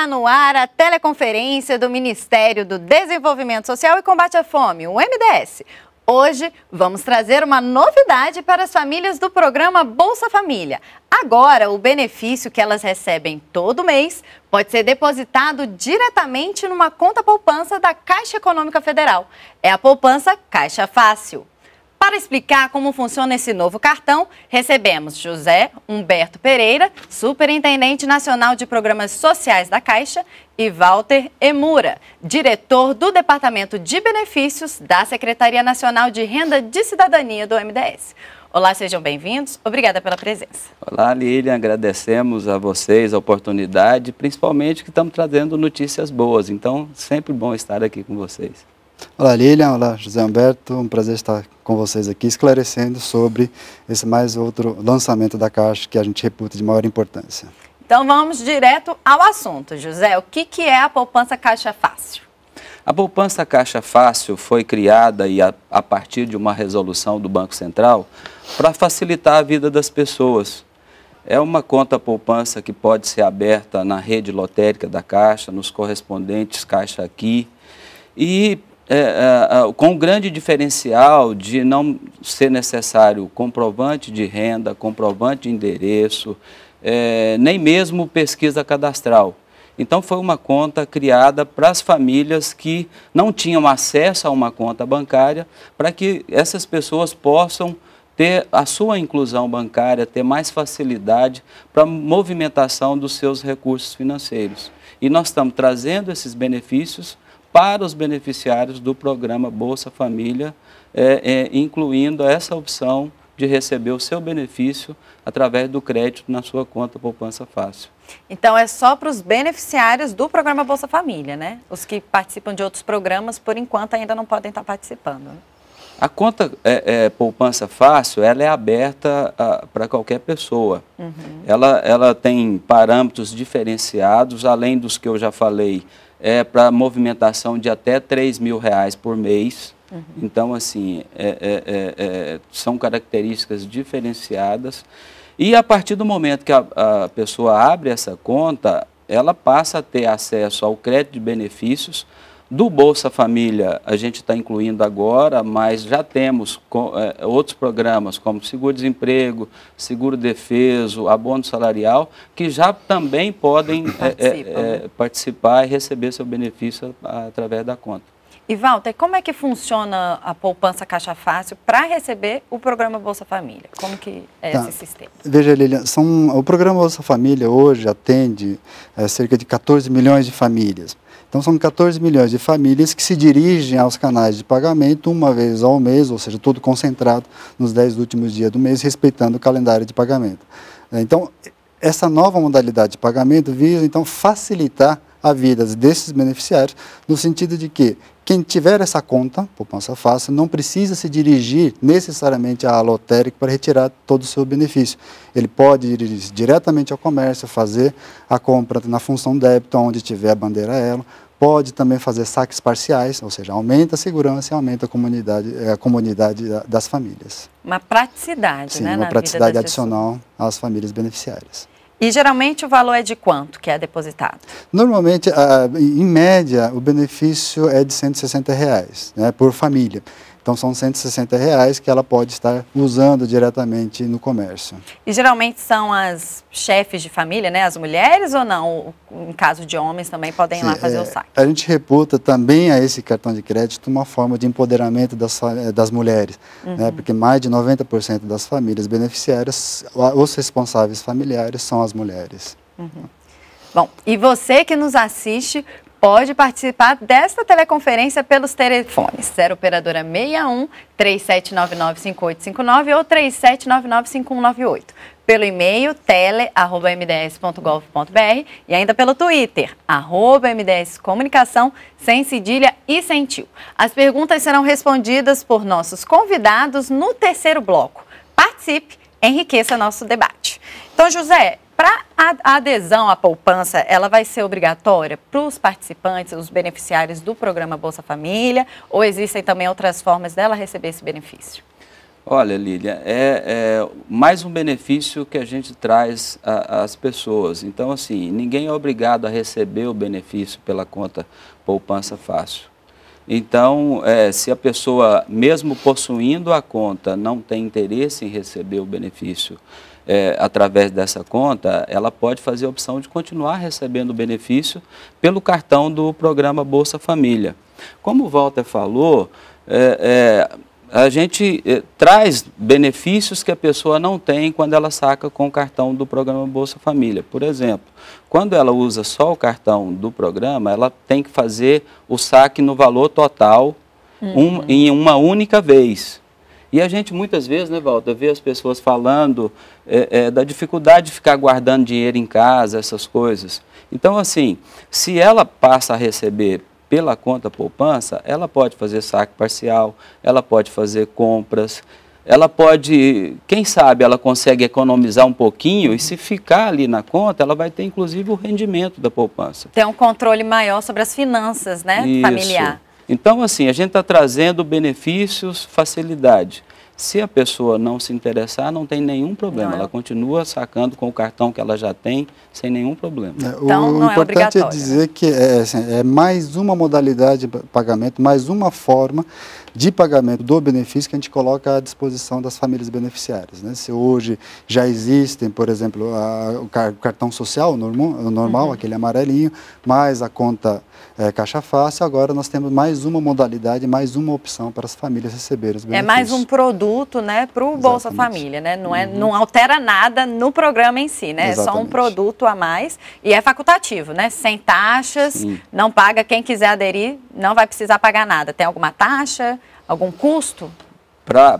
Está no ar a teleconferência do Ministério do Desenvolvimento Social e Combate à Fome, o MDS. Hoje vamos trazer uma novidade para as famílias do programa Bolsa Família. Agora, o benefício que elas recebem todo mês pode ser depositado diretamente numa conta poupança da Caixa Econômica Federal. É a poupança Caixa Fácil. Para explicar como funciona esse novo cartão, recebemos José Humberto Pereira, Superintendente Nacional de Programas Sociais da Caixa, e Walter Emura, diretor do Departamento de Benefícios da Secretaria Nacional de Renda de Cidadania do MDS. Olá, sejam bem-vindos. Obrigada pela presença. Olá, Lilian. Agradecemos a vocês a oportunidade, principalmente que estamos trazendo notícias boas. Então, sempre bom estar aqui com vocês. Olá Lilian, olá José Humberto, um prazer estar com vocês aqui esclarecendo sobre esse mais outro lançamento da Caixa que a gente reputa de maior importância. Então vamos direto ao assunto, José. O que, que é a poupança Caixa Fácil? A poupança Caixa Fácil foi criada e a, a partir de uma resolução do Banco Central para facilitar a vida das pessoas. É uma conta poupança que pode ser aberta na rede lotérica da Caixa, nos correspondentes Caixa Aqui, e é, é, é, com um grande diferencial de não ser necessário comprovante de renda, comprovante de endereço, é, nem mesmo pesquisa cadastral. Então foi uma conta criada para as famílias que não tinham acesso a uma conta bancária, para que essas pessoas possam ter a sua inclusão bancária, ter mais facilidade para a movimentação dos seus recursos financeiros. E nós estamos trazendo esses benefícios para os beneficiários do programa Bolsa Família, é, é, incluindo essa opção de receber o seu benefício através do crédito na sua conta Poupança Fácil. Então é só para os beneficiários do programa Bolsa Família, né? Os que participam de outros programas, por enquanto, ainda não podem estar participando. A conta é, é, Poupança Fácil, ela é aberta ah, para qualquer pessoa. Uhum. Ela, ela tem parâmetros diferenciados, além dos que eu já falei, é, para movimentação de até 3 mil reais por mês. Uhum. Então, assim, é é, é, é, são características diferenciadas. E a partir do momento que a, a pessoa abre essa conta, ela passa a ter acesso ao crédito de benefícios, do Bolsa Família, a gente está incluindo agora, mas já temos é, outros programas, como seguro-desemprego, seguro-defeso, abono salarial, que já também podem é, é, é, participar e receber seu benefício através da conta. E, Walter, como é que funciona a poupança Caixa Fácil para receber o programa Bolsa Família? Como que é tá. esse sistema? Veja, Lilian, são, o programa Bolsa Família hoje atende é, cerca de 14 milhões de famílias. Então são 14 milhões de famílias que se dirigem aos canais de pagamento uma vez ao mês, ou seja, tudo concentrado nos 10 últimos dias do mês, respeitando o calendário de pagamento. Então, essa nova modalidade de pagamento visa, então, facilitar a vida desses beneficiários, no sentido de que quem tiver essa conta, poupança fácil, não precisa se dirigir necessariamente à lotérica para retirar todo o seu benefício. Ele pode dirigir diretamente ao comércio, fazer a compra na função débito, onde tiver a bandeira elo, Pode também fazer saques parciais, ou seja, aumenta a segurança e aumenta a comunidade, eh, a comunidade das famílias. Uma praticidade, Sim, né? Uma praticidade adicional pessoas. às famílias beneficiárias. E geralmente o valor é de quanto que é depositado? Normalmente, em média, o benefício é de 160 reais né, por família. Então são 160 reais que ela pode estar usando diretamente no comércio. E geralmente são as chefes de família, né, as mulheres ou não? Em caso de homens também podem Sim, ir lá fazer é, o saque. A gente reputa também a esse cartão de crédito uma forma de empoderamento das, eh, das mulheres, né? uhum. né, porque mais de 90% das famílias beneficiárias, os responsáveis familiares são as mulheres. Uhum. Bom, e você que nos assiste, pode participar desta teleconferência pelos telefones 0 operadora 61 3799 5859 ou 3799 5198 pelo e-mail tele.mds.gov.br e ainda pelo Twitter, arroba MDS Comunicação, sem cedilha e sem tio. As perguntas serão respondidas por nossos convidados no terceiro bloco. Participe, enriqueça nosso debate. Então, José, para a adesão à poupança, ela vai ser obrigatória para os participantes, os beneficiários do programa Bolsa Família, ou existem também outras formas dela receber esse benefício? Olha, Lília, é, é mais um benefício que a gente traz às pessoas. Então, assim, ninguém é obrigado a receber o benefício pela conta poupança fácil. Então, é, se a pessoa, mesmo possuindo a conta, não tem interesse em receber o benefício é, através dessa conta, ela pode fazer a opção de continuar recebendo o benefício pelo cartão do programa Bolsa Família. Como o Walter falou, é, é, a gente é, traz benefícios que a pessoa não tem quando ela saca com o cartão do programa Bolsa Família. Por exemplo, quando ela usa só o cartão do programa, ela tem que fazer o saque no valor total uhum. um, em uma única vez. E a gente muitas vezes, né, Walter, vê as pessoas falando é, é, da dificuldade de ficar guardando dinheiro em casa, essas coisas. Então, assim, se ela passa a receber pela conta poupança, ela pode fazer saque parcial, ela pode fazer compras, ela pode, quem sabe, ela consegue economizar um pouquinho e se ficar ali na conta, ela vai ter inclusive o rendimento da poupança. Tem um controle maior sobre as finanças, né, Isso. familiar. Então, assim, a gente está trazendo benefícios, facilidade. Se a pessoa não se interessar, não tem nenhum problema. Não, é. ela continua sacando com o cartão que ela já tem, sem nenhum problema. É, então, o não é importante é, é dizer que é, assim, é mais uma modalidade de pagamento, mais uma forma de pagamento do benefício que a gente coloca à disposição das famílias beneficiárias. Né? Se hoje já existem, por exemplo, a, o, cartão social normal, uhum. aquele amarelinho, mais a conta é, caixa fácil, agora nós temos mais uma modalidade, mais uma opção para as famílias receberem os benefícios. É mais um produto né, para o Bolsa Família, né? não, é, uhum. não altera nada no programa em si, né? é só um produto a mais e é facultativo, né? sem taxas, Sim. não paga, quem quiser aderir não vai precisar pagar nada. Tem alguma taxa? algum custo?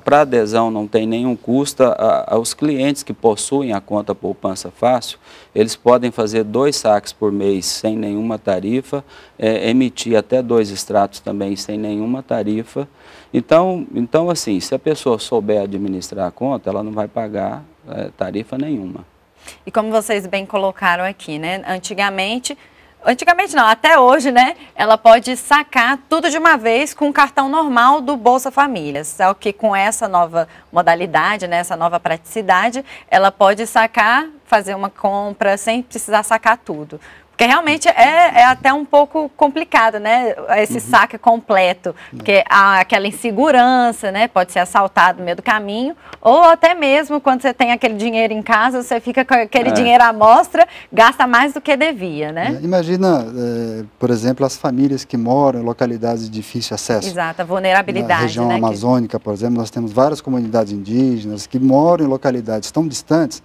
Para adesão não tem nenhum custo. A, aos clientes que possuem a conta Poupança Fácil, eles podem fazer dois saques por mês sem nenhuma tarifa, é, emitir até dois extratos também sem nenhuma tarifa. Então, então, assim, se a pessoa souber administrar a conta, ela não vai pagar é, tarifa nenhuma. E como vocês bem colocaram aqui, né? Antigamente Antigamente não, até hoje, né? Ela pode sacar tudo de uma vez com o cartão normal do Bolsa Família. Só que com essa nova modalidade, né, essa nova praticidade, ela pode sacar, fazer uma compra sem precisar sacar tudo. Porque realmente é, é até um pouco complicado, né? Esse uhum. saque completo. Porque há aquela insegurança, né? Pode ser assaltado no meio do caminho. Ou até mesmo quando você tem aquele dinheiro em casa, você fica com aquele é. dinheiro à mostra, gasta mais do que devia, né? Imagina, é, por exemplo, as famílias que moram em localidades de difícil acesso. Exato, a vulnerabilidade. Na região né, amazônica, que... por exemplo, nós temos várias comunidades indígenas que moram em localidades tão distantes,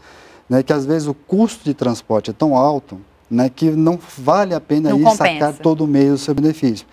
né, que às vezes o custo de transporte é tão alto né, que não vale a pena não ir compensa. sacar todo mês o seu benefício.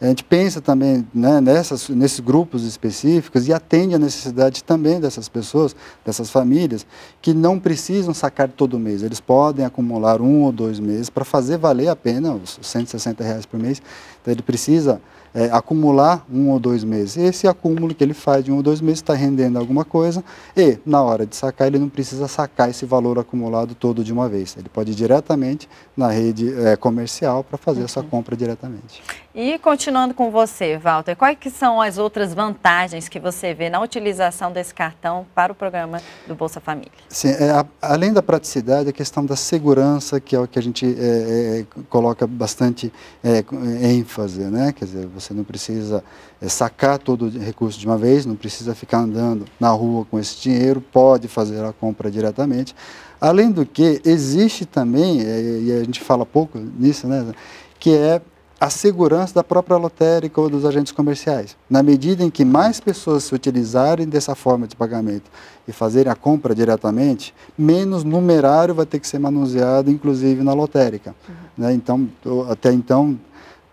A gente pensa também né, nessas, nesses grupos específicos e atende a necessidade também dessas pessoas, dessas famílias, que não precisam sacar todo mês. Eles podem acumular um ou dois meses para fazer valer a pena os 160 reais por mês. Então, ele precisa é, acumular um ou dois meses. Esse acúmulo que ele faz de um ou dois meses está rendendo alguma coisa e, na hora de sacar, ele não precisa sacar esse valor acumulado todo de uma vez. Ele pode ir diretamente na rede é, comercial para fazer okay. essa uhum. compra diretamente. E continuando com você, Walter, quais que são as outras vantagens que você vê na utilização desse cartão para o programa do Bolsa Família? Sim, é, a, além da praticidade, a questão da segurança, que é o que a gente é, é, coloca bastante é, ênfase, né? Quer dizer, você não precisa é, sacar todo o recurso de uma vez, não precisa ficar andando na rua com esse dinheiro, pode fazer a compra diretamente. Além do que, existe também, é, e a gente fala pouco nisso, né? Que é a segurança da própria lotérica ou dos agentes comerciais. Na medida em que mais pessoas se utilizarem dessa forma de pagamento e fazerem a compra diretamente, menos numerário vai ter que ser manuseado, inclusive na lotérica. Uhum. Né? Então, até então,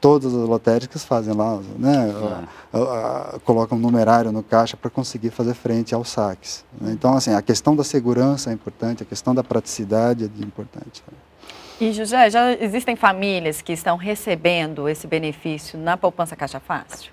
todas as lotéricas fazem lá, né, ah, ah, ah, colocam numerário no caixa para conseguir fazer frente aos saques. Né? Então, assim, a questão da segurança é importante, a questão da praticidade é importante. Né? E, José, já existem famílias que estão recebendo esse benefício na poupança Caixa Fácil?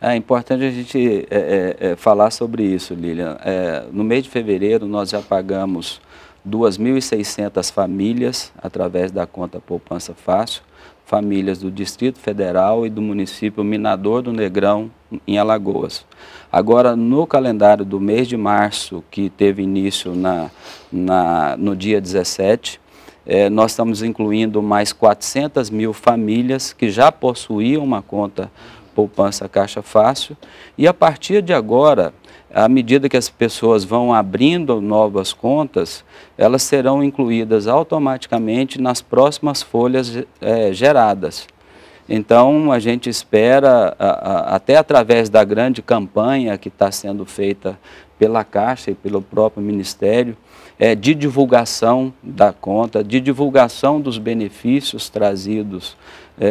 É importante a gente é, é, é falar sobre isso, Lilian. É, no mês de fevereiro, nós já pagamos 2.600 famílias através da conta Poupança Fácil, famílias do Distrito Federal e do município Minador do Negrão, em Alagoas. Agora, no calendário do mês de março, que teve início na, na, no dia 17, é, nós estamos incluindo mais 400 mil famílias que já possuíam uma conta poupança Caixa Fácil. E a partir de agora, à medida que as pessoas vão abrindo novas contas, elas serão incluídas automaticamente nas próximas folhas é, geradas. Então, a gente espera, até através da grande campanha que está sendo feita pela Caixa e pelo próprio Ministério, é, de divulgação da conta, de divulgação dos benefícios trazidos é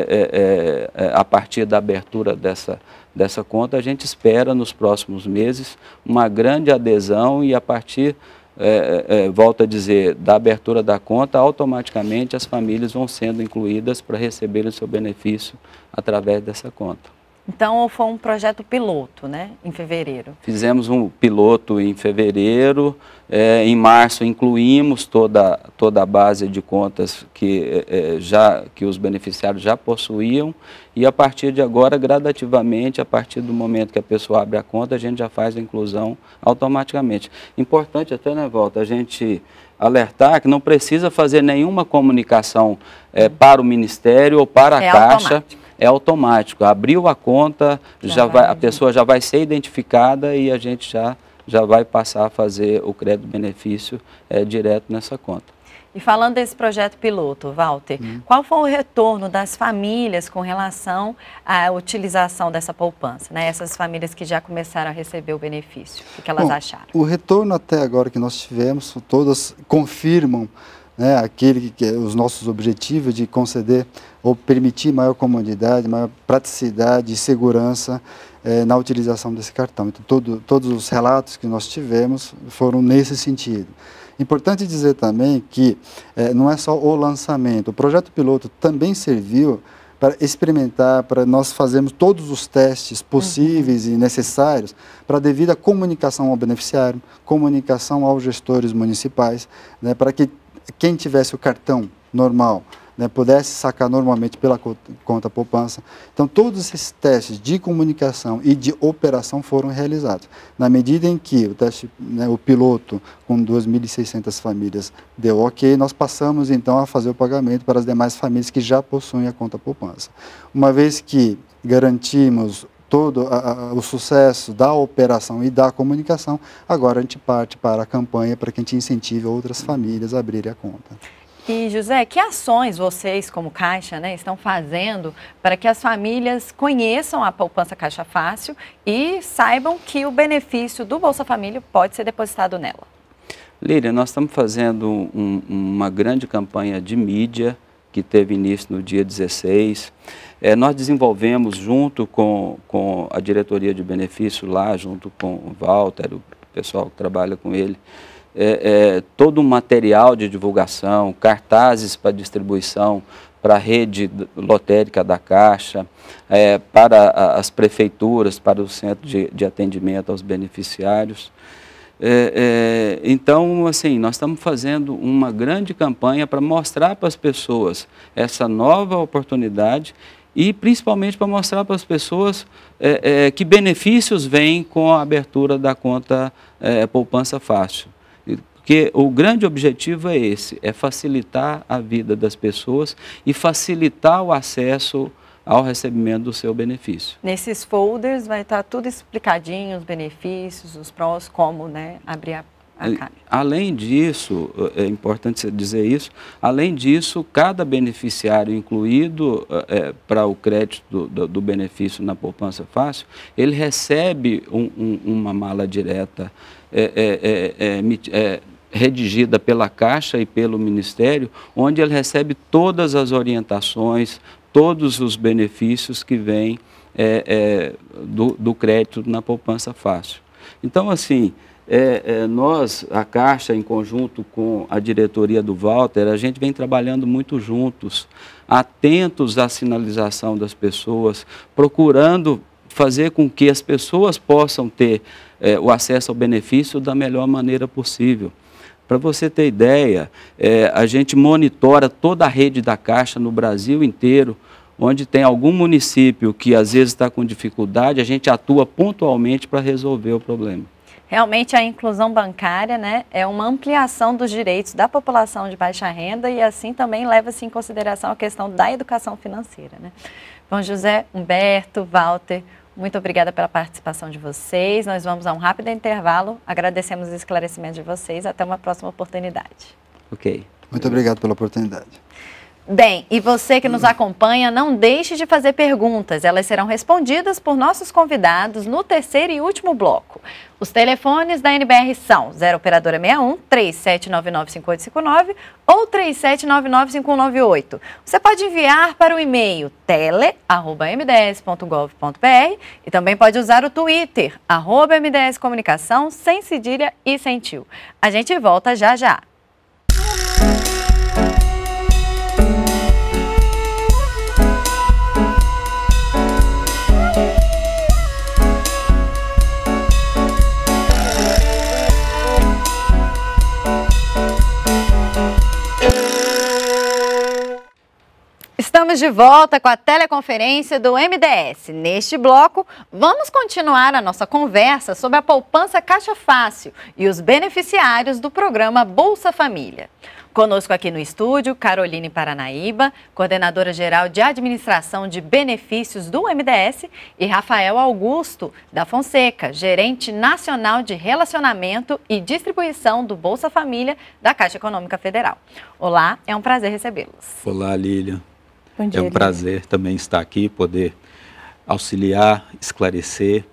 é, é, é, a partir da abertura dessa, dessa conta. A gente espera nos próximos meses uma grande adesão e a partir é, é, é volto a dizer, da abertura da conta, automaticamente as famílias vão sendo incluídas para receberem o seu benefício através dessa conta. Então foi um projeto piloto, né, em fevereiro. Fizemos um piloto em fevereiro, é, em março incluímos toda, toda a base de contas que, é, já, que os beneficiários já possuíam e a partir de agora, gradativamente, a partir do momento que a pessoa abre a conta, a gente já faz a inclusão automaticamente. Importante até, né, Volta, a gente alertar que não precisa fazer nenhuma comunicação é, para o Ministério ou para a é Caixa. Automático é automático. Abriu a conta, já, já vai, a pessoa já vai ser identificada e a gente já, já vai passar a fazer o crédito-benefício é, direto nessa conta. E falando desse projeto piloto, Walter, hum. qual foi o retorno das famílias com relação à utilização dessa poupança? Né? Essas famílias que já começaram a receber o benefício, o que elas Bom, acharam? O retorno até agora que nós tivemos, todas confirmam né, aquele que, é os nossos objetivos de conceder ou permitir maior comodidade, maior praticidade e segurança eh, na utilização desse cartão. Então, todo, todos os relatos que nós tivemos foram nesse sentido. Importante dizer também que eh, não é só o lançamento, o projeto piloto também serviu para experimentar, para nós fazermos todos os testes possíveis uhum. e necessários para a devida comunicação ao beneficiário, comunicação aos gestores municipais, né, para que quem tivesse o cartão normal né, pudesse sacar normalmente pela conta poupança. Então, todos esses testes de comunicação e de operação foram realizados. Na medida em que o teste, né, o piloto com 2.600 famílias deu ok, nós passamos então a fazer o pagamento para as demais famílias que já possuem a conta poupança. Uma vez que garantimos todo a, a, o sucesso da operação e da comunicação, agora a gente parte para a campanha para que a gente incentive outras famílias a abrirem a conta. E José, que ações vocês, como Caixa, né, estão fazendo para que as famílias conheçam a poupança Caixa Fácil e saibam que o benefício do Bolsa Família pode ser depositado nela? Líria, nós estamos fazendo um, uma grande campanha de mídia que teve início no dia 16. É, nós desenvolvemos junto com, com a diretoria de benefício lá, junto com o Walter, o pessoal que trabalha com ele, é, é, todo um material de divulgação, cartazes para distribuição para a rede lotérica da Caixa, é, para a, as prefeituras, para o centro de, de atendimento aos beneficiários. É, é, então, assim, nós estamos fazendo uma grande campanha para mostrar para as pessoas essa nova oportunidade e principalmente para mostrar para as pessoas é, é, que benefícios vêm com a abertura da conta é, poupança fácil. Porque o grande objetivo é esse, é facilitar a vida das pessoas e facilitar o acesso ao recebimento do seu benefício. Nesses folders vai estar tudo explicadinho, os benefícios, os prós, como né, abrir a Além disso, é, é importante dizer isso, além disso, cada beneficiário incluído é, é para o crédito do, do, benefício na poupança fácil, ele recebe um, um, uma mala direta é, é, é, redigida pela Caixa e pelo Ministério, onde ele recebe todas as orientações, todos os benefícios que vêm do, do crédito na poupança fácil. Então, assim, é, é, nós, a Caixa, em conjunto com a diretoria do Walter, a gente vem trabalhando muito juntos, atentos à sinalização das pessoas, procurando fazer com que as pessoas possam ter é, o acesso ao benefício da melhor maneira possível. Para você ter ideia, é, a gente monitora toda a rede da Caixa no Brasil inteiro, onde tem algum município que às vezes está com dificuldade, a gente atua pontualmente para resolver o problema. Realmente a inclusão bancária né, é uma ampliação dos direitos da população de baixa renda e assim também leva-se em consideração a questão da educação financeira. Né? Bom, José, Humberto, Walter, muito obrigada pela participação de vocês. Nós vamos a um rápido intervalo. Agradecemos os esclarecimentos de vocês. Até uma próxima oportunidade. Ok. Muito obrigado pela oportunidade. Bem, e você que nos acompanha, não deixe de fazer perguntas. Elas serão respondidas por nossos convidados no terceiro e último bloco. Os telefones da NBR são 0 operadora 61 3799 5859 ou 3799 5198. Você pode enviar para o e-mail tele@mds.gov.br e também pode usar o Twitter @mdscomunicação sem cedilha e sem tio. A gente volta já já. Estamos de volta com a teleconferência do MDS. Neste bloco, vamos continuar a nossa conversa sobre a poupança Caixa Fácil e os beneficiários do programa Bolsa Família. Conosco aqui no estúdio, Caroline Paranaíba, coordenadora geral de administração de benefícios do MDS, e Rafael Augusto da Fonseca, gerente nacional de relacionamento e distribuição do Bolsa Família da Caixa Econômica Federal. Olá, é um prazer recebê-los. Olá, Lília. Bom dia, é um prazer também estar aqui, poder auxiliar, esclarecer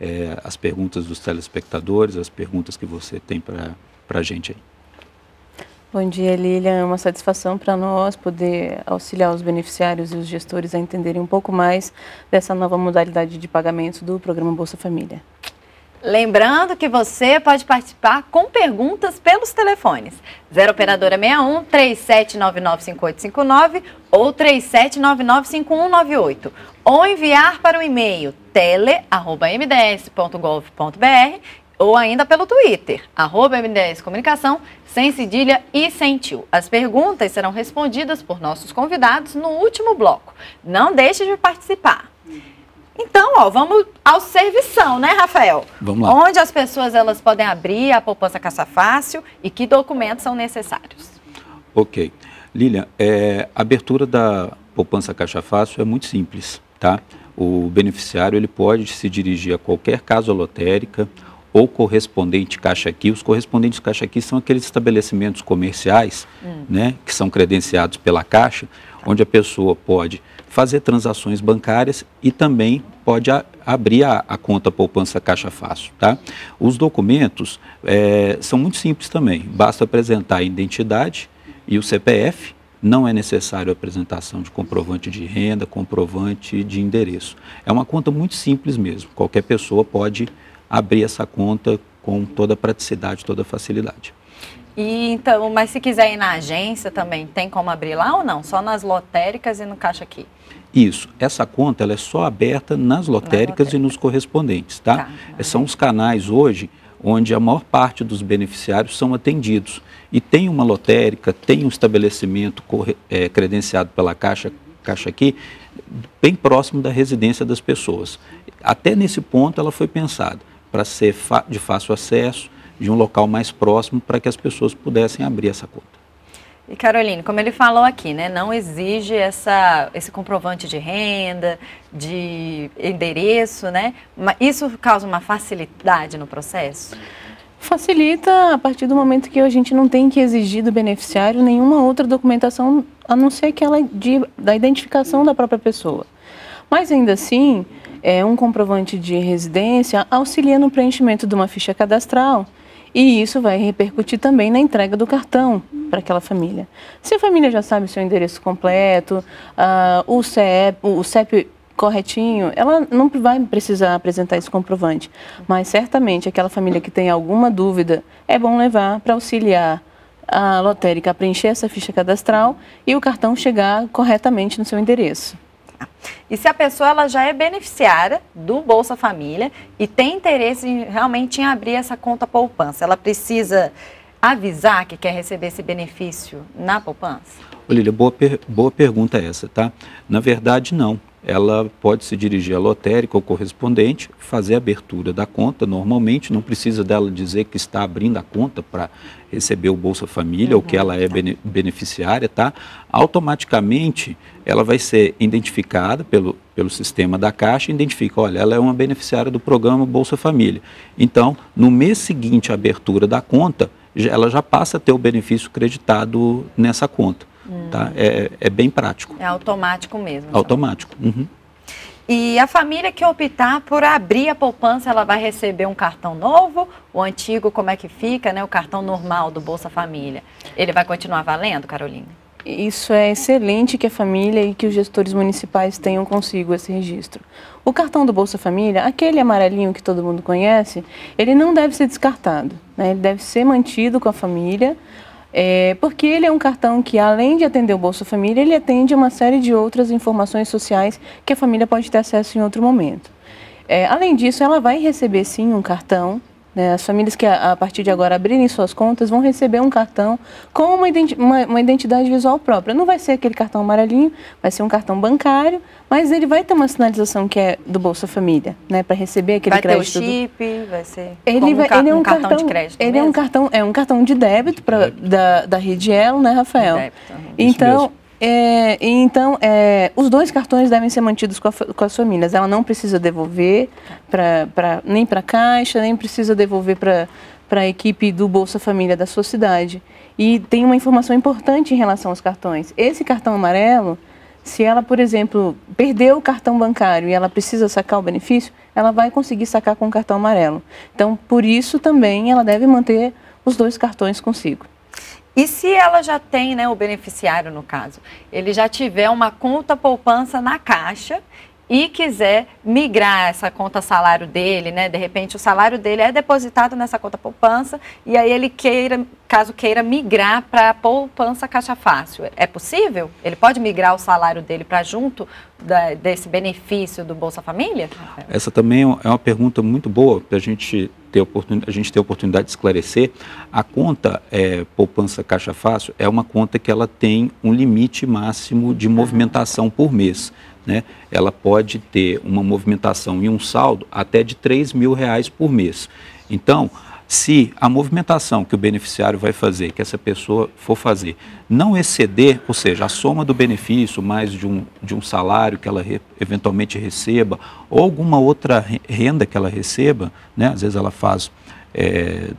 é, as perguntas dos telespectadores, as perguntas que você tem para a gente aí. Bom dia, Lilian. É uma satisfação para nós poder auxiliar os beneficiários e os gestores a entenderem um pouco mais dessa nova modalidade de pagamentos do programa Bolsa Família. Lembrando que você pode participar com perguntas pelos telefones 0 operadora 61 37995859 ou 37995198 ou enviar para o e-mail tele@mds.gov.br ou ainda pelo Twitter, arroba MDS Comunicação, sem cedilha e sem tio. As perguntas serão respondidas por nossos convidados no último bloco. Não deixe de participar. Então, ó, vamos ao servição, né, Rafael? Vamos lá. Onde as pessoas elas podem abrir a poupança Caça Fácil e que documentos são necessários? Ok. Lilian, é, a abertura da poupança Caixa Fácil é muito simples, tá? O beneficiário ele pode se dirigir a qualquer casa lotérica ou correspondente caixa aqui. Os correspondentes caixa aqui são aqueles estabelecimentos comerciais, hum. né, que são credenciados pela Caixa, onde a pessoa pode fazer transações bancárias e também pode a, abrir a, a, conta poupança caixa fácil. Tá? Os documentos é, são muito simples também, basta apresentar a identidade e o CPF, não é necessário a apresentação de comprovante de renda, comprovante de endereço. É uma conta muito simples mesmo, qualquer pessoa pode abrir essa conta com toda praticidade, toda facilidade. E então, mas se quiser ir na agência também, tem como abrir lá ou não? Só nas lotéricas e no caixa aqui? Isso. Essa conta ela é só aberta nas lotéricas na e nos correspondentes, tá? tá é, São os canais hoje onde a maior parte dos beneficiários são atendidos. E tem uma lotérica, tem um estabelecimento é, credenciado pela Caixa, Caixa aqui, bem próximo da residência das pessoas. Até nesse ponto ela foi pensada para ser de fácil acesso, de um local mais próximo para que as pessoas pudessem abrir essa conta. E Caroline, como ele falou aqui, né, não exige essa, esse comprovante de renda, de endereço, né? Isso causa uma facilidade no processo? Facilita a partir do momento que a gente não tem que exigir do beneficiário nenhuma outra documentação a não ser aquela de, da identificação da própria pessoa. Mas ainda assim, é, um comprovante de residência auxilia no preenchimento de uma ficha cadastral e isso vai repercutir também na entrega do cartão para aquela família. Se a família já sabe o seu endereço completo, uh, o CEP, o CEP corretinho, ela não vai precisar apresentar esse comprovante. Mas certamente aquela família que tem alguma dúvida, é bom levar para auxiliar a lotérica a preencher essa ficha cadastral e o cartão chegar corretamente no seu endereço pagar. E se a pessoa ela já é beneficiária do Bolsa Família e tem interesse em, realmente em abrir essa conta poupança, ela precisa avisar que quer receber esse benefício na poupança? Olívia, boa, per boa pergunta essa, tá? Na verdade, não ela pode se dirigir à lotérica ou correspondente, fazer a abertura da conta normalmente, não precisa dela dizer que está abrindo a conta para receber o Bolsa Família uhum, ou que ela é bene beneficiária, tá? Automaticamente ela vai ser identificada pelo, pelo sistema da Caixa, identifica, olha, ela é uma beneficiária do programa Bolsa Família. Então, no mês seguinte à abertura da conta, ela já passa a ter o benefício creditado nessa conta. Hum. Tá? É, é bem prático. É automático mesmo. Então. Automático. Uhum. E a família que optar por abrir a poupança, ela vai receber um cartão novo? O antigo, como é que fica, né? O cartão normal do Bolsa Família. Ele vai continuar valendo, Carolina? Isso é excelente que a família e que os gestores municipais tenham consigo esse registro. O cartão do Bolsa Família, aquele amarelinho que todo mundo conhece, ele não deve ser descartado, né? ele deve ser mantido com a família é, porque ele é um cartão que, além de atender o Bolsa Família, ele atende uma série de outras informações sociais que a família pode ter acesso em outro momento. É, além disso, ela vai receber sim um cartão né? As famílias que a partir de agora abrirem suas contas vão receber um cartão com uma, identi uma, uma, identidade visual própria. Não vai ser aquele cartão amarelinho, vai ser um cartão bancário, mas ele vai ter uma sinalização que é do Bolsa Família, né? Para receber aquele vai crédito. Vai ter o chip, do... vai ser ele, vai, um, ele é um, um cartão, cartão, de crédito. Ele mesmo? é um cartão, é um cartão de débito, pra, débito. Da, da rede Elo, né, Rafael? De débito, então, é, então, é, os dois cartões devem ser mantidos com, a, com, as famílias. Ela não precisa devolver pra, pra nem para a Caixa, nem precisa devolver para a equipe do Bolsa Família da sua cidade. E tem uma informação importante em relação aos cartões. Esse cartão amarelo, se ela, por exemplo, perdeu o cartão bancário e ela precisa sacar o benefício, ela vai conseguir sacar com o cartão amarelo. Então, por isso também ela deve manter os dois cartões consigo. E se ela já tem, né, o beneficiário no caso, ele já tiver uma conta poupança na Caixa e quiser migrar essa conta salário dele, né? De repente o salário dele é depositado nessa conta poupança e aí ele queira, caso queira migrar para poupança caixa fácil, é possível? Ele pode migrar o salário dele para junto da, desse benefício do Bolsa Família? Essa também é, é uma pergunta muito boa para a gente ter oportunidade, a gente ter oportunidade de esclarecer. A conta é, poupança caixa fácil é uma conta que ela tem um limite máximo de tá. movimentação por mês né, ela pode ter uma movimentação e um saldo até de 3 mil reais por mês. Então, se a movimentação que o beneficiário vai fazer, que essa pessoa for fazer, não exceder, ou seja, a soma do benefício mais de um, de um salário que ela re, eventualmente receba, ou alguma outra renda que ela receba, né? às vezes ela faz é,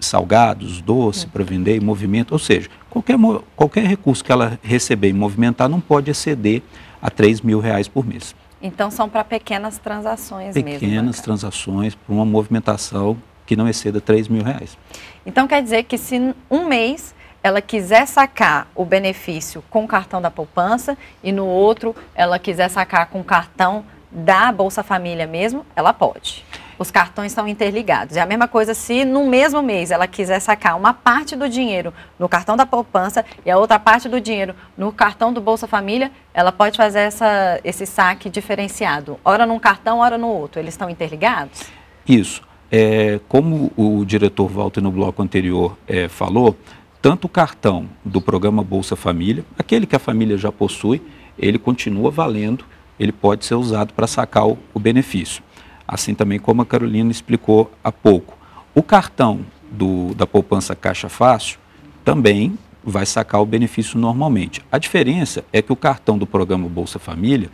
salgados, doce para vender, movimento, ou seja, qualquer, qualquer recurso que ela receber e movimentar não pode exceder a 3 mil reais por mês. Então são para pequenas transações pequenas mesmo. Pequenas transações, para uma movimentação que não exceda 3 mil reais. Então quer dizer que se um mês ela quiser sacar o benefício com o cartão da poupança e no outro ela quiser sacar com o cartão da Bolsa Família mesmo, ela pode. Os cartões estão interligados. É a mesma coisa se no mesmo mês ela quiser sacar uma parte do dinheiro no cartão da poupança e a outra parte do dinheiro no cartão do Bolsa Família, ela pode fazer essa, esse saque diferenciado, ora num cartão, ora no outro. Eles estão interligados? Isso. É, como o diretor Walter no bloco anterior é, falou, tanto o cartão do programa Bolsa Família, aquele que a família já possui, ele continua valendo, ele pode ser usado para sacar o, o benefício assim também como a Carolina explicou há pouco. O cartão do, da poupança Caixa Fácil também vai sacar o benefício normalmente. A diferença é que o cartão do programa Bolsa Família,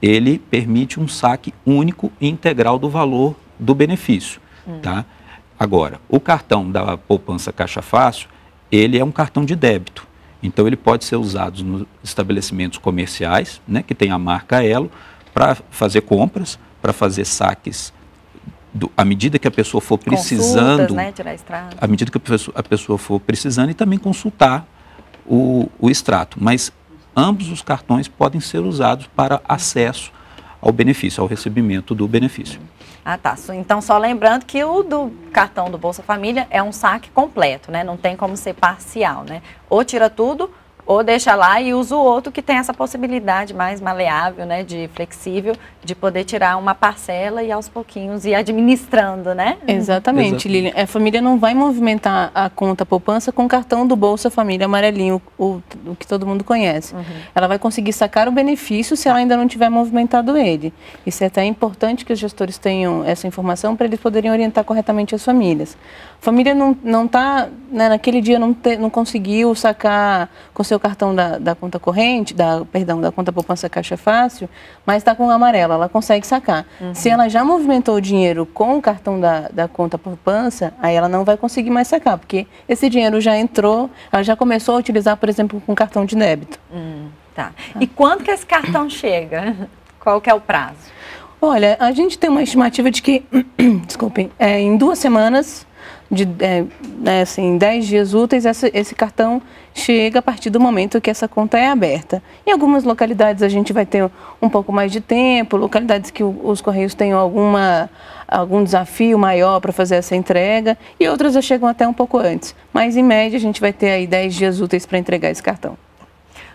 ele permite um saque único e integral do valor do benefício, hum. tá? Agora, o cartão da poupança Caixa Fácil, ele é um cartão de débito. Então ele pode ser usado nos estabelecimentos comerciais, né, que tem a marca Elo, para fazer compras para fazer saques do, à medida que a pessoa for precisando, né, à medida que a pessoa, a pessoa, for precisando e também consultar o, o, extrato. Mas ambos os cartões podem ser usados para acesso ao benefício, ao recebimento do benefício. Ah, tá. Então, só lembrando que o do cartão do Bolsa Família é um saque completo, né? Não tem como ser parcial, né? Ou tira tudo ou deixa lá e usa o outro que tem essa possibilidade mais maleável, né, de flexível, de poder tirar uma parcela e aos pouquinhos ir administrando, né? Exatamente, Exato. Lilian. A família não vai movimentar a conta poupança com o cartão do Bolsa Família amarelinho, o, o que todo mundo conhece. Uhum. Ela vai conseguir sacar o benefício se ela ainda não tiver movimentado ele. Isso é até importante que os gestores tenham essa informação para eles poderem orientar corretamente as famílias. A família não está, né, naquele dia não, te, não conseguiu sacar com seu seu cartão da, da conta corrente, da, perdão, da conta poupança caixa fácil, mas está com amarela, ela consegue sacar. Uhum. Se ela já movimentou o dinheiro com o cartão da, da conta poupança, aí ela não vai conseguir mais sacar, porque esse dinheiro já entrou, ela já começou a utilizar, por exemplo, com cartão de débito. Hum, tá. tá. E quando que esse cartão chega? Qual que é o prazo? Olha, a gente tem uma estimativa de que, desculpem, é, em duas semanas de é, né, assim, 10 dias úteis, essa, esse cartão chega a partir do momento que essa conta é aberta. Em algumas localidades a gente vai ter um pouco mais de tempo, localidades que os Correios têm alguma, algum desafio maior para fazer essa entrega e outras já chegam até um pouco antes. Mas, em média, a gente vai ter aí 10 dias úteis para entregar esse cartão.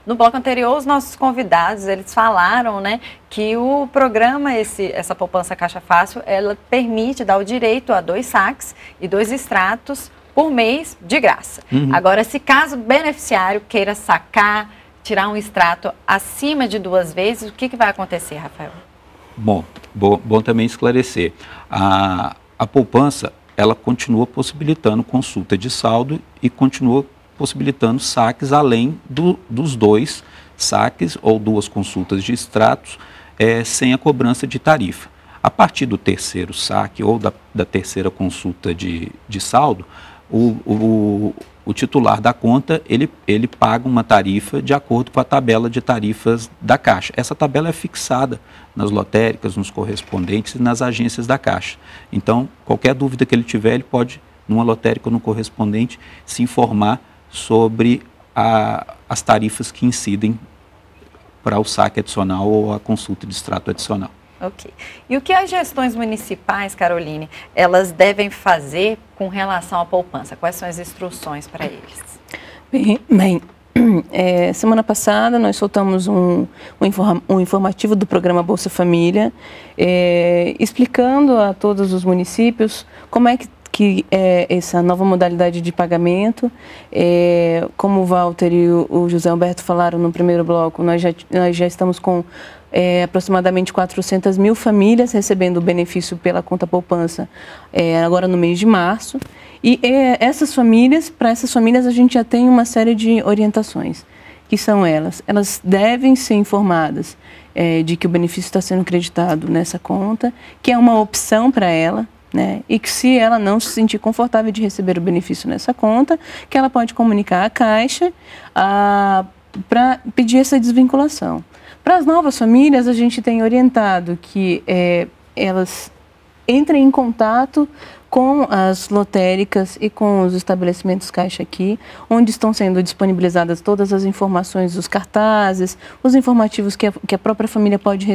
No bloco anterior, os nossos convidados, eles falaram, né, que o programa, esse, essa poupança Caixa Fácil, ela permite dar o direito a dois saques e dois extratos por mês de graça. Uhum. Agora, se caso beneficiário queira sacar, tirar um extrato acima de duas vezes, o que, que vai acontecer, Rafael? Bom, bom, bom também esclarecer. A, a poupança, ela continua possibilitando consulta de saldo e continua possibilitando saques além do, dos dois saques ou duas consultas de extratos é, sem a cobrança de tarifa. A partir do terceiro saque ou da, da terceira consulta de, de saldo, o, o, o, titular da conta ele, ele paga uma tarifa de acordo com a tabela de tarifas da Caixa. Essa tabela é fixada nas lotéricas, nos correspondentes e nas agências da Caixa. Então, qualquer dúvida que ele tiver, ele pode, numa lotérica ou no correspondente, se informar sobre a, as tarifas que incidem para o saque adicional ou a consulta de extrato adicional. Ok. E o que as gestões municipais, Caroline, elas devem fazer com relação à poupança? Quais são as instruções para eles? Bem, bem é, semana passada nós soltamos um, um, informa um, informativo do programa Bolsa Família, é, explicando a todos os municípios como é que que é, essa nova modalidade de pagamento, é, como o Walter e o, José Alberto falaram no primeiro bloco, nós já, nós já estamos com é, aproximadamente 400 mil famílias recebendo o benefício pela conta poupança é, agora no mês de março. E é, essas famílias, para essas famílias, a gente já tem uma série de orientações. Que são elas? Elas devem ser informadas é, de que o benefício está sendo creditado nessa conta, que é uma opção para ela, né? E que se ela não se sentir confortável de receber o benefício nessa conta, que ela pode comunicar à Caixa ah, para pedir essa desvinculação. Para as novas famílias, a gente tem orientado que é, elas entrem em contato com as lotéricas e com os estabelecimentos caixa aqui, onde estão sendo disponibilizadas todas as informações, os cartazes, os informativos que a, que a própria família pode,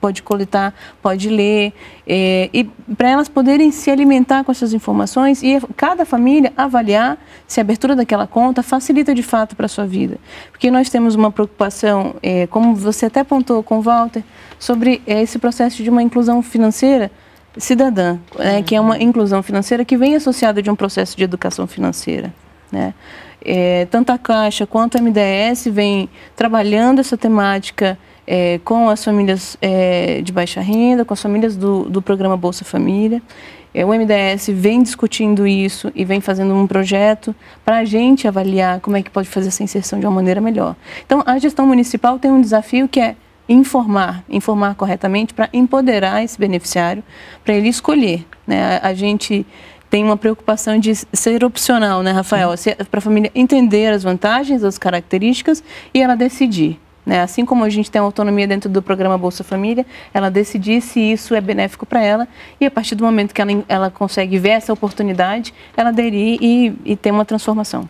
pode coletar, pode ler, é, e para elas poderem se alimentar com essas informações e cada família avaliar se a abertura daquela conta facilita de fato para a sua vida. Porque nós temos uma preocupação, é, como você até apontou com o Walter, sobre é, esse processo de uma inclusão financeira, cidadã, né, uhum. que é uma inclusão financeira que vem associada de um processo de educação financeira. Né? É, tanto a Caixa quanto a MDS vem trabalhando essa temática é, com as famílias é, de baixa renda, com as famílias do, do programa Bolsa Família. É, o MDS vem discutindo isso e vem fazendo um projeto para a gente avaliar como é que pode fazer essa inserção de uma maneira melhor. Então, a gestão municipal tem um desafio que é informar, informar corretamente para empoderar esse beneficiário, para ele escolher. Né? A, a, gente tem uma preocupação de ser opcional, né, Rafael? Para a família entender as vantagens, as características e ela decidir. Né? Assim como a gente tem autonomia dentro do programa Bolsa Família, ela decidir se isso é benéfico para ela e a partir do momento que ela, ela consegue ver essa oportunidade, ela aderir e, e ter uma transformação.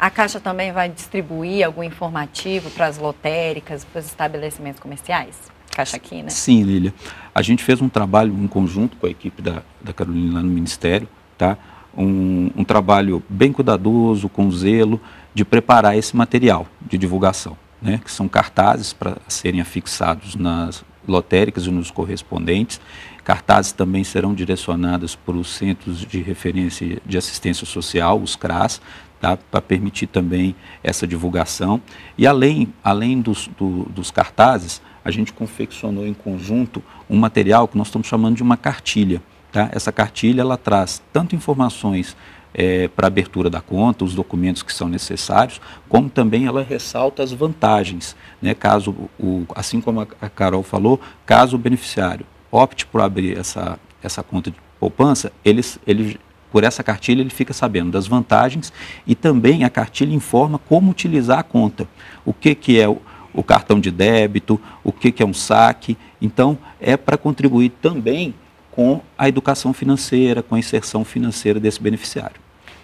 A Caixa também vai distribuir algum informativo para as lotéricas, para os estabelecimentos comerciais? Caixa aqui, né? Sim, Lília. A gente fez um trabalho em conjunto com a equipe da, da Carolina lá no Ministério, tá? Um, um trabalho bem cuidadoso, com zelo, de preparar esse material de divulgação, né? Que são cartazes para serem afixados nas lotéricas e nos correspondentes. Cartazes também serão direcionados para os centros de referência de assistência social, os CRAS, tá? para permitir também essa divulgação. E além, além dos, do, dos cartazes, a gente confeccionou em conjunto um material que nós estamos chamando de uma cartilha. Tá? Essa cartilha ela traz tanto informações é, para abertura da conta, os documentos que são necessários, como também ela ressalta as vantagens, né? caso o, assim como a Carol falou, caso o beneficiário opte por abrir essa, essa conta de poupança, ele, ele por essa cartilha ele fica sabendo das vantagens e também a cartilha informa como utilizar a conta. O que, que é o, o cartão de débito, o que, que é um saque. Então, é para contribuir também com a educação financeira, com a inserção financeira desse beneficiário.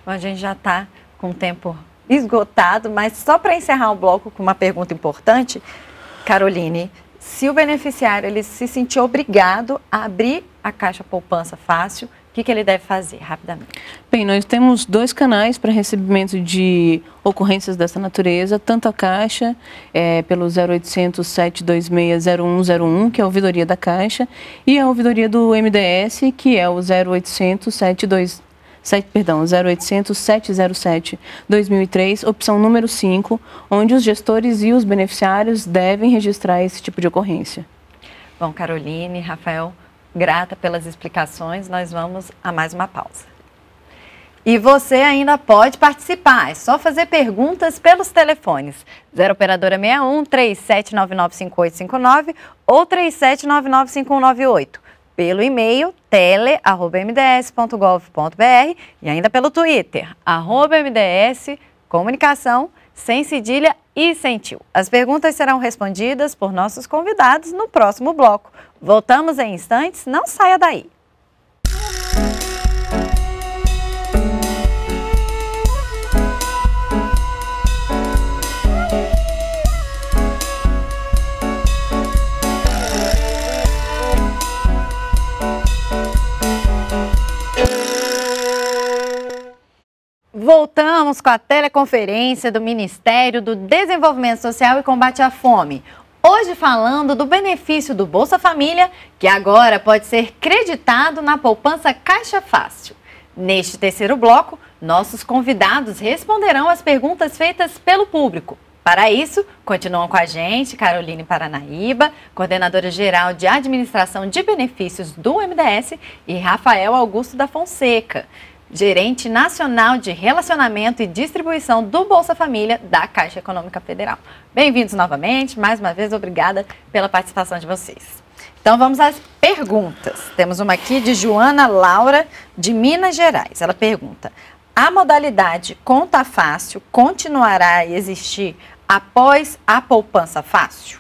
Bom, a gente já está com o tempo esgotado, mas só para encerrar o bloco com uma pergunta importante, Caroline, se o beneficiário ele se sentir obrigado a abrir a caixa poupança fácil o que, que ele deve fazer rapidamente? Bem, nós temos dois canais para recebimento de ocorrências dessa natureza, tanto a Caixa, é, pelo 0800 726 0101, que é a ouvidoria da Caixa, e a ouvidoria do MDS, que é o 0800 726 7, perdão, 0800 707 2003, opção número 5, onde os gestores e os beneficiários devem registrar esse tipo de ocorrência. Bom, Caroline, Rafael, grata pelas explicações. Nós vamos a mais uma pausa. E você ainda pode participar, é só fazer perguntas pelos telefones 0 operadora 61 37995859 ou 37995198, pelo e-mail tele@mds.gov.br e ainda pelo Twitter @mdscomunicação.com sem cedilha e sem tio. As perguntas serão respondidas por nossos convidados no próximo bloco. Voltamos em instantes, não saia daí. Voltamos com a teleconferência do Ministério do Desenvolvimento Social e Combate à Fome. Hoje falando do benefício do Bolsa Família, que agora pode ser creditado na poupança Caixa Fácil. Neste terceiro bloco, nossos convidados responderão às perguntas feitas pelo público. Para isso, continuam com a gente Caroline Paranaíba, coordenadora geral de administração de benefícios do MDS, e Rafael Augusto da Fonseca, gerente nacional de relacionamento e distribuição do Bolsa Família da Caixa Econômica Federal. Bem-vindos novamente, mais uma vez, obrigada pela participação de vocês. Então vamos às perguntas. Temos uma aqui de Joana Laura, de Minas Gerais. Ela pergunta: a modalidade conta fácil continuará a existir após a poupança fácil?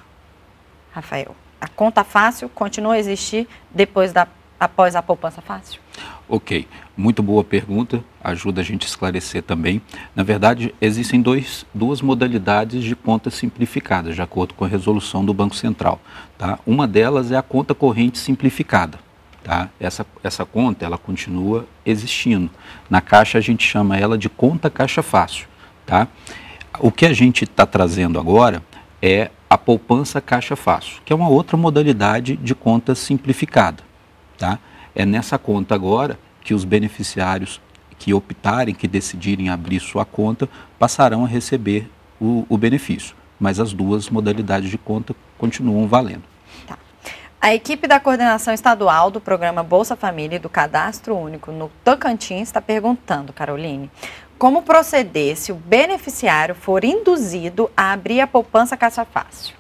Rafael, a conta fácil continua a existir depois da após a poupança fácil? Ok, muito boa pergunta, ajuda a gente a esclarecer também. Na verdade, existem dois, duas modalidades de contas simplificadas, de acordo com a resolução do Banco Central. Tá? Uma delas é a conta corrente simplificada. Tá? Essa, essa conta ela continua existindo. Na Caixa, a gente chama ela de conta Caixa Fácil. Tá? O que a gente está trazendo agora é a poupança Caixa Fácil, que é uma outra modalidade de conta simplificada. Tá? É nessa conta agora que os beneficiários que optarem, que decidirem abrir sua conta, passarão a receber o, o benefício. Mas as duas modalidades de conta continuam valendo. Tá. A equipe da coordenação estadual do programa Bolsa Família e do Cadastro Único no Tocantins está perguntando, Caroline, como proceder se o beneficiário for induzido a abrir a poupança Caixa Fácil?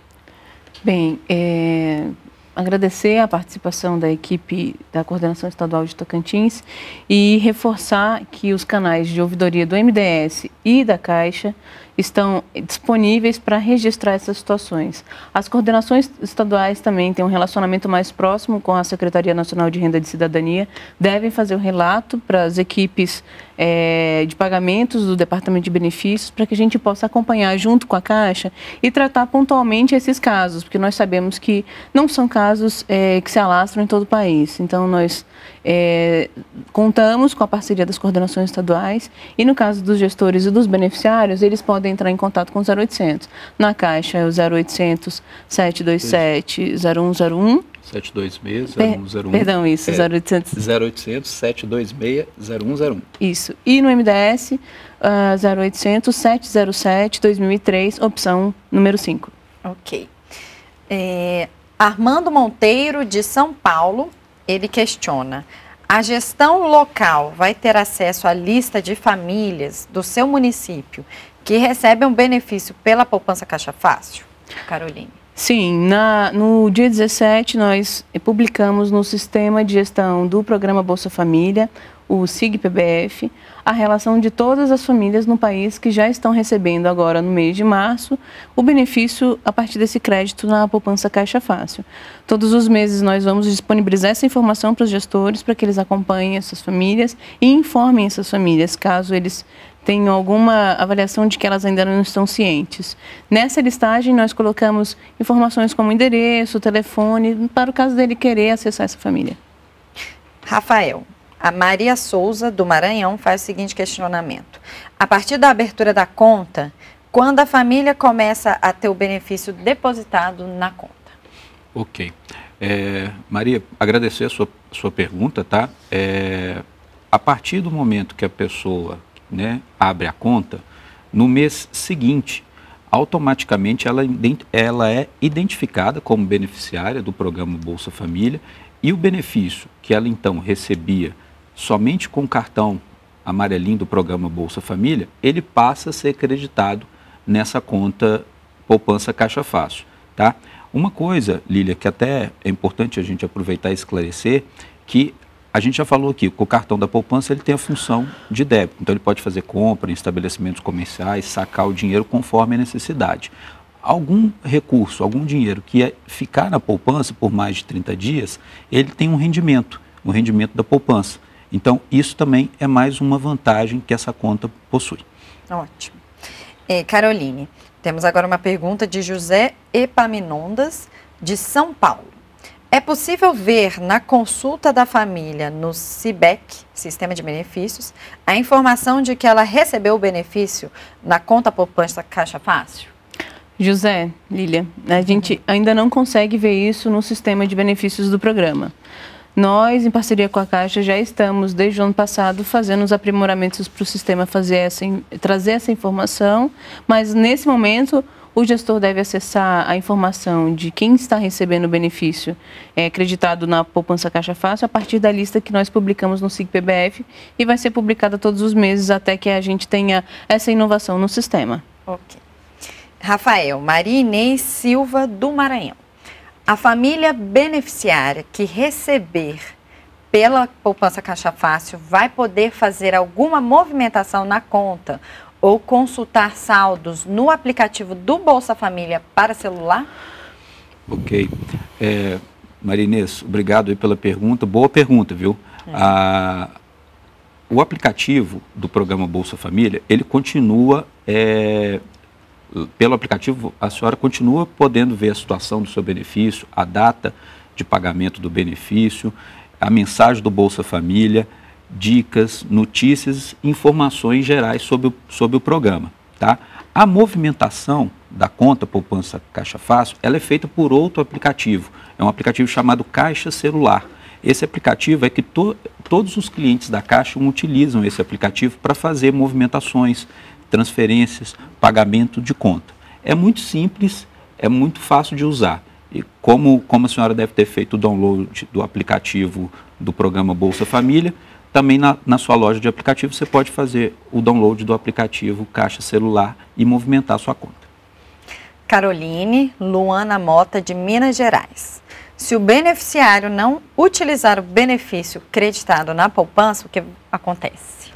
Bem, é, agradecer a participação da equipe da Coordenação Estadual de Tocantins e reforçar que os canais de ouvidoria do MDS e da Caixa estão disponíveis para registrar essas situações. As coordenações estaduais também têm um relacionamento mais próximo com a Secretaria Nacional de Renda de Cidadania, devem fazer o um relato para as equipes é, de pagamentos do Departamento de Benefícios, para que a gente possa acompanhar junto com a Caixa e tratar pontualmente esses casos, porque nós sabemos que não são casos é, que se alastram em todo o país. Então, nós é, contamos com a parceria das coordenações estaduais e, no caso dos gestores e dos beneficiários, eles podem podem entrar em contato com o 0800. Na Caixa é o 0800 727 0101. 726 0101. Perdão, isso, é, 0800. 0800 726 0101. Isso. E no MDS, uh, 0800 707 2003, opção número 5. Ok. É, Armando Monteiro, de São Paulo, ele questiona: a gestão local vai ter acesso à lista de famílias do seu município que recebem um benefício pela poupança Caixa Fácil, Caroline? Sim, na, no dia 17 nós publicamos no sistema de gestão do programa Bolsa Família, o SIG-PBF, a relação de todas as famílias no país que já estão recebendo agora no mês de março o benefício a partir desse crédito na poupança Caixa Fácil. Todos os meses nós vamos disponibilizar essa informação para os gestores para que eles acompanhem essas famílias e informem essas famílias caso eles tem alguma avaliação de que elas ainda não estão cientes. Nessa listagem, nós colocamos informações como endereço, telefone, para o caso dele querer acessar essa família. Rafael, a Maria Souza, do Maranhão, faz o seguinte questionamento: A partir da abertura da conta, quando a família começa a ter o benefício depositado na conta? Ok. É, Maria, agradecer a sua, sua pergunta, tá? É, a partir do momento que a pessoa né, abre a conta, no mês seguinte, automaticamente ela, ela é identificada como beneficiária do programa Bolsa Família e o benefício que ela então recebia somente com o cartão amarelinho do programa Bolsa Família, ele passa a ser creditado nessa conta poupança Caixa Fácil, tá? Uma coisa, Lília, que até é importante a gente aproveitar e esclarecer, que a gente já falou aqui que o cartão da poupança ele tem a função de débito, então ele pode fazer compra em estabelecimentos comerciais, sacar o dinheiro conforme a necessidade. Algum recurso, algum dinheiro que é ficar na poupança por mais de 30 dias, ele tem um rendimento, um rendimento da poupança. Então, isso também é mais uma vantagem que essa conta possui. Ótimo. É, Caroline, temos agora uma pergunta de José Epaminondas, de São Paulo. É possível ver na consulta da família no CIBEC, Sistema de Benefícios, a informação de que ela recebeu o benefício na conta poupança Caixa Fácil? José, Lília, a gente ainda não consegue ver isso no sistema de benefícios do programa. Nós, em parceria com a Caixa, já estamos, desde o ano passado, fazendo os aprimoramentos para o sistema fazer essa, trazer essa informação, mas nesse momento o gestor deve acessar a informação de quem está recebendo o benefício é, acreditado na poupança Caixa Fácil a partir da lista que nós publicamos no SIGPBF e vai ser publicada todos os meses até que a gente tenha essa inovação no sistema. Ok. Rafael, Maria Inês Silva do Maranhão. A família beneficiária que receber pela poupança Caixa Fácil vai poder fazer alguma movimentação na conta ou consultar saldos no aplicativo do Bolsa Família para celular? Ok. É, Marinês, obrigado pela pergunta. Boa pergunta, viu? É. Ah, o aplicativo do programa Bolsa Família, ele continua, é, pelo aplicativo, a senhora continua podendo ver a situação do seu benefício, a data de pagamento do benefício, a mensagem do Bolsa Família, dicas, notícias, informações gerais sobre o, sobre o programa. Tá? A movimentação da conta poupança Caixa Fácil, ela é feita por outro aplicativo. É um aplicativo chamado Caixa Celular. Esse aplicativo é que to, todos os clientes da Caixa utilizam esse aplicativo para fazer movimentações, transferências, pagamento de conta. É muito simples, é muito fácil de usar. E como, como a senhora deve ter feito o download do aplicativo do programa Bolsa Família, também na, na, sua loja de aplicativo você pode fazer o download do aplicativo Caixa Celular e movimentar a sua conta. Caroline Luana Mota, de Minas Gerais. Se o beneficiário não utilizar o benefício creditado na poupança, o que acontece?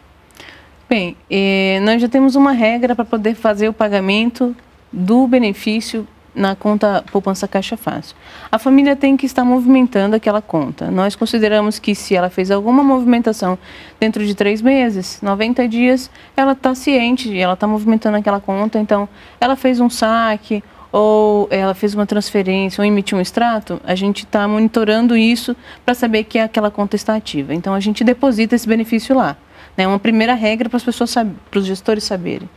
Bem, eh, nós já temos uma regra para poder fazer o pagamento do benefício na conta poupança caixa fácil. A família tem que estar movimentando aquela conta. Nós consideramos que se ela fez alguma movimentação dentro de três meses, 90 dias, ela está ciente, ela está movimentando aquela conta. Então, ela fez um saque ou ela fez uma transferência ou emitiu um extrato, a gente está monitorando isso para saber que aquela conta está ativa. Então, a gente deposita esse benefício lá. É né? uma primeira regra para as pessoas, para os gestores saberem.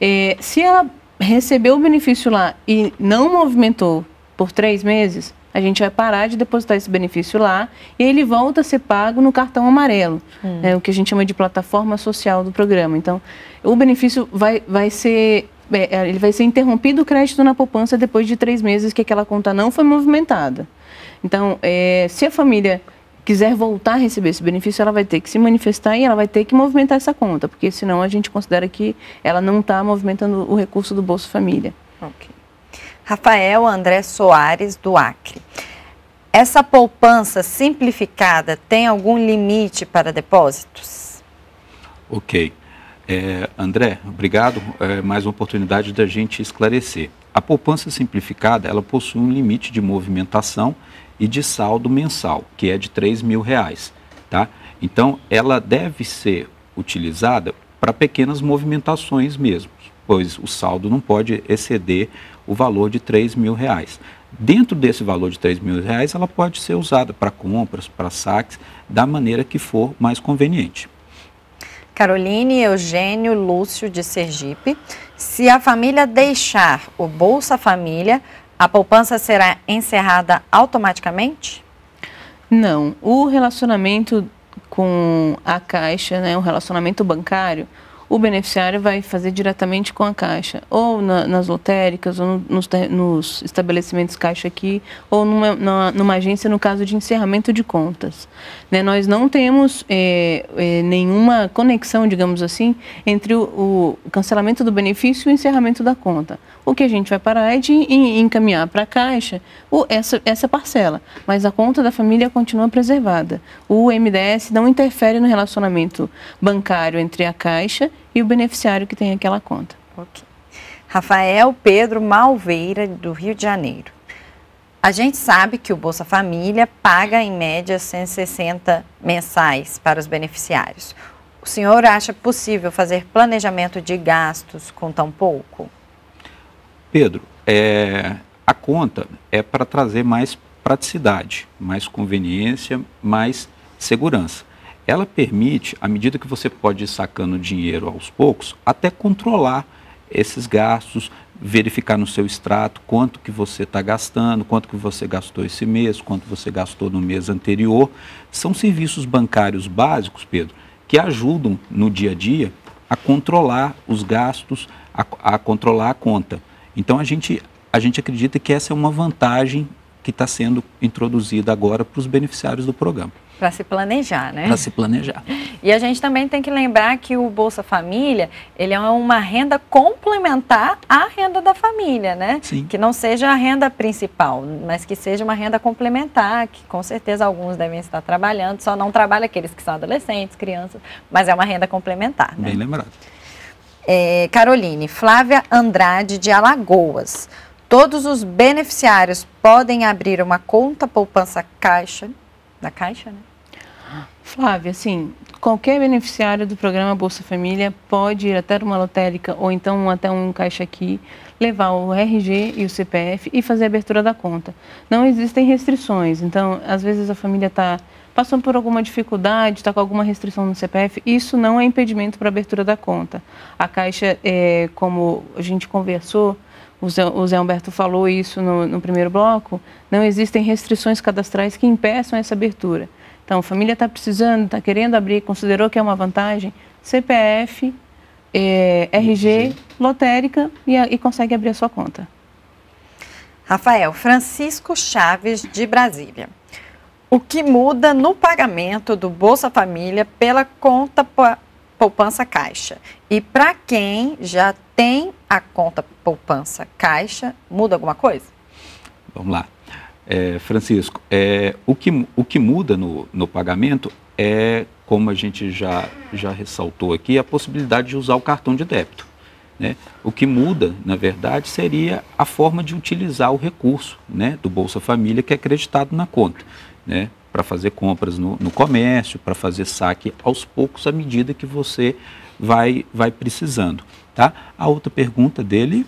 É, se ela recebeu o benefício lá e não movimentou por três meses, a gente vai parar de depositar esse benefício lá e ele volta a ser pago no cartão amarelo, hum. Né, o que a gente chama de plataforma social do programa. Então, o benefício vai, vai ser. É, é, ele vai ser interrompido o crédito na poupança depois de três meses que aquela conta não foi movimentada. Então, é, se a família quiser voltar a receber esse benefício, ela vai ter que se manifestar e ela vai ter que movimentar essa conta, porque senão a gente considera que ela não está movimentando o recurso do Bolsa Família. Rafael André Soares, do Acre. Essa poupança simplificada tem algum limite para depósitos? Ok. É, André, obrigado. É, mais uma oportunidade da gente esclarecer. A poupança simplificada, ela possui um limite de movimentação e de saldo mensal, que é de 3 mil reais. Tá? Então, ela deve ser utilizada para pequenas movimentações mesmo, pois o saldo não pode exceder o valor de 3 mil reais. Dentro desse valor de 3 mil reais, ela pode ser usada para compras, para saques, da maneira que for mais conveniente. Caroline Eugênio Lúcio de Sergipe. Se a família deixar o Bolsa Família, a poupança será encerrada automaticamente? Não. O relacionamento com a Caixa, né, o relacionamento bancário, o beneficiário vai fazer diretamente com a Caixa, ou na, nas lotéricas, ou no, nos, nos, estabelecimentos Caixa aqui, ou numa, numa, numa, agência no caso de encerramento de contas. Né, nós não temos é, é, nenhuma conexão, digamos assim, entre o, o cancelamento do benefício e o encerramento da conta o que a gente vai parar é de encaminhar para a Caixa essa, essa parcela, mas a conta da família continua preservada. O MDS não interfere no relacionamento bancário entre a Caixa e o beneficiário que tem aquela conta. Ok. Rafael Pedro Malveira, do Rio de Janeiro. A gente sabe que o Bolsa Família paga em média 160 mensais para os beneficiários. O senhor acha possível fazer planejamento de gastos com tão pouco? Pedro, é, a conta é para trazer mais praticidade, mais conveniência, mais segurança. Ela permite, à medida que você pode ir sacando dinheiro aos poucos, até controlar esses gastos, verificar no seu extrato quanto que você está gastando, quanto que você gastou esse mês, quanto você gastou no mês anterior. São serviços bancários básicos, Pedro, que ajudam no dia a dia a controlar os gastos, a, a controlar a conta. Então a gente, a gente acredita que essa é uma vantagem que está sendo introduzida agora para os beneficiários do programa. Para se planejar, né? Para se planejar. E a gente também tem que lembrar que o Bolsa Família, ele é uma renda complementar à renda da família, né? Sim. Que não seja a renda principal, mas que seja uma renda complementar, que com certeza alguns devem estar trabalhando, só não trabalha aqueles que são adolescentes, crianças, mas é uma renda complementar, né? Bem lembrado é, Caroline, Flávia Andrade de Alagoas. Todos os beneficiários podem abrir uma conta poupança caixa, na caixa, né? Flávia, sim, qualquer beneficiário do programa Bolsa Família pode ir até uma lotérica ou então até um caixa aqui levar o RG e o CPF e fazer a abertura da conta. Não existem restrições, então às vezes a família está passando por alguma dificuldade, está com alguma restrição no CPF, isso não é impedimento para abertura da conta. A Caixa, é, como a gente conversou, o Zé, o Zé Humberto falou isso no, no primeiro bloco, não existem restrições cadastrais que impeçam essa abertura. Então, a família está precisando, está querendo abrir, considerou que é uma vantagem, CPF é, RG, lotérica e, e consegue abrir a sua conta. Rafael, Francisco Chaves, de Brasília. O que muda no pagamento do Bolsa Família pela conta poupança caixa? E para quem já tem a conta poupança caixa, muda alguma coisa? Vamos lá. É, Francisco, é, o, que, o que muda no, no pagamento é como a gente já, já ressaltou aqui, a possibilidade de usar o cartão de débito. Né? O que muda, na verdade, seria a forma de utilizar o recurso né, do Bolsa Família que é acreditado na conta, né, para fazer compras no, no comércio, para fazer saque aos poucos à medida que você vai, vai precisando. Tá? A outra pergunta dele,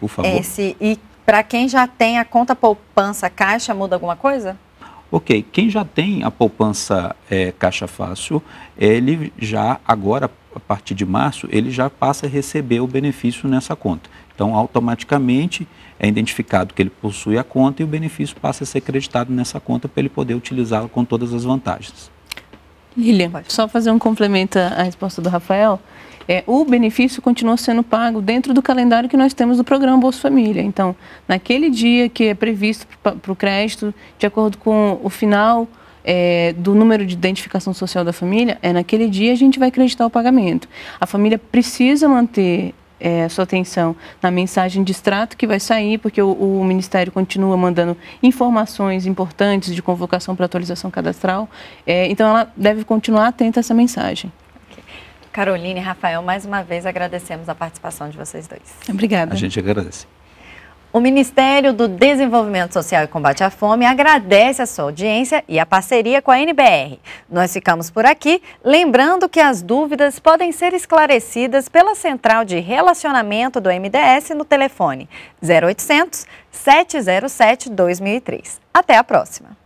por favor. Esse, e para quem já tem a conta poupança caixa, muda alguma coisa? Ok, quem já tem a poupança é, Caixa Fácil, ele já agora, a partir de março, ele já passa a receber o benefício nessa conta. Então, automaticamente é identificado que ele possui a conta e o benefício passa a ser creditado nessa conta para ele poder utilizá-la com todas as vantagens. Lilian, Pode. só fazer um complemento à resposta do Rafael. É, o benefício continua sendo pago dentro do calendário que nós temos do programa Bolsa Família. Então, naquele dia que é previsto para o crédito, de acordo com o final é, do número de identificação social da família, é naquele dia a gente vai acreditar o pagamento. A família precisa manter é, sua atenção na mensagem de extrato que vai sair, porque o, o Ministério continua mandando informações importantes de convocação para atualização cadastral. É, então, ela deve continuar atenta a essa mensagem. Caroline e Rafael, mais uma vez agradecemos a participação de vocês dois. Obrigada. A gente agradece. O Ministério do Desenvolvimento Social e Combate à Fome agradece a sua audiência e a parceria com a NBR. Nós ficamos por aqui, lembrando que as dúvidas podem ser esclarecidas pela Central de Relacionamento do MDS no telefone 0800 707 2003. Até a próxima!